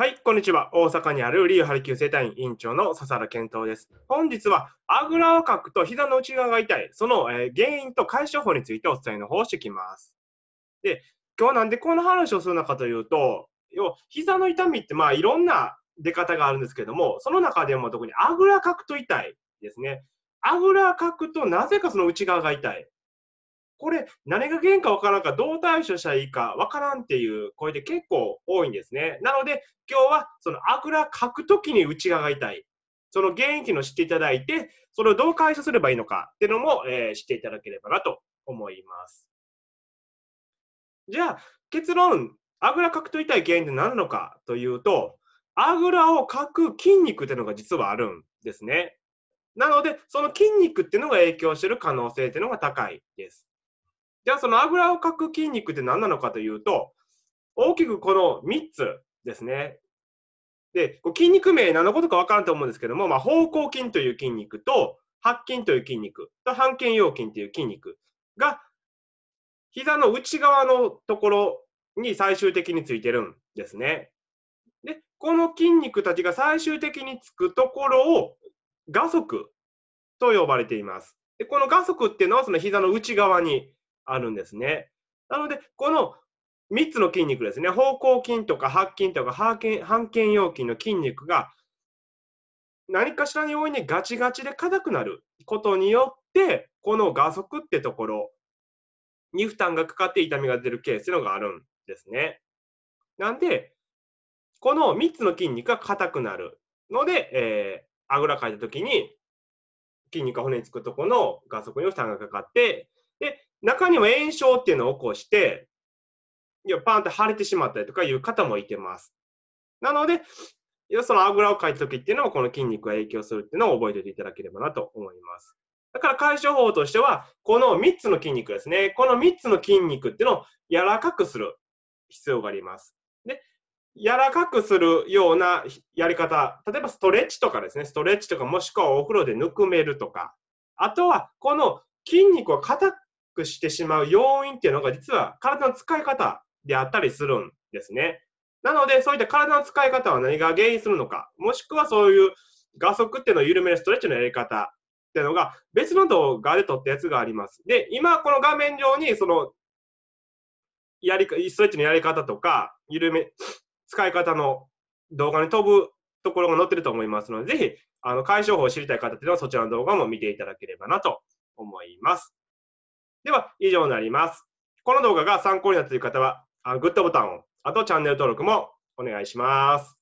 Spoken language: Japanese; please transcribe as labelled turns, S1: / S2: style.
S1: はい、こんにちは。大阪にあるリーハルキュー生体院院長の笹原健太です。本日は、あぐらをかくと膝の内側が痛い、その、えー、原因と解消法についてお伝えの方をしてきます。で、今日なんでこの話をするのかというと、要膝の痛みって、まあ、いろんな出方があるんですけども、その中でも特にあぐらかくと痛いですね。あぐらかくとなぜかその内側が痛い。これ、何が原因かわからんか、どう対処したらいいかわからんっていう声で結構多いんですね。なので、今日はそのあぐらかくときに内側が痛い。その原因っていうのを知っていただいて、それをどう解消すればいいのかっていうのも、えー、知っていただければなと思います。じゃあ、結論、あぐらかくと痛い原因って何なのかというと、あぐらをかく筋肉っていうのが実はあるんですね。なので、その筋肉っていうのが影響してる可能性っていうのが高いです。じゃあそのあぐらをかく筋肉って何なのかというと、大きくこの3つですね。で、筋肉名何のことか分からんと思うんですけども、まあ、方向筋という筋肉と、白筋という筋肉と、半腱腰筋という筋肉が、膝の内側のところに最終的についてるんですね。で、この筋肉たちが最終的につくところを、画足と呼ばれています。で、この画足っていうのはその膝の内側にあるんですね。なので、この3つの筋肉ですね、方向筋とか白筋とか半腱腰筋の筋肉が何かしらに容易にガチガチで硬くなることによって、この画速ってところに負担がかかって痛みが出るケースていうのがあるんですね。なんで、この3つの筋肉が硬くなるので、えー、あぐらかいた時に筋肉が骨につくとこの画速に負担がかかって、で、中には炎症っていうのを起こして、いやパーンって腫れてしまったりとかいう方もいてます。なので、そのあぐらをかいた時っていうのもこの筋肉が影響するっていうのを覚えておいていただければなと思います。だから解消法としては、この3つの筋肉ですね。この3つの筋肉っていうのを柔らかくする必要があります。で、柔らかくするようなやり方、例えばストレッチとかですね、ストレッチとかもしくはお風呂でぬくめるとか、あとはこの筋肉を硬してしまう要因っていうのが実は体の使い方であったりするんですね。なので、そういった体の使い方は何が原因するのか、もしくはそういう画速っていうのを緩めるストレッチのやり方っていうのが別の動画で撮ったやつがあります。で、今この画面上にそのやり、ストレッチのやり方とか、緩め、使い方の動画に飛ぶところが載ってると思いますので、ぜひ、あの、解消法を知りたい方っていうのはそちらの動画も見ていただければなと思います。では、以上になります。この動画が参考になったという方は、グッドボタンを、あとチャンネル登録もお願いします。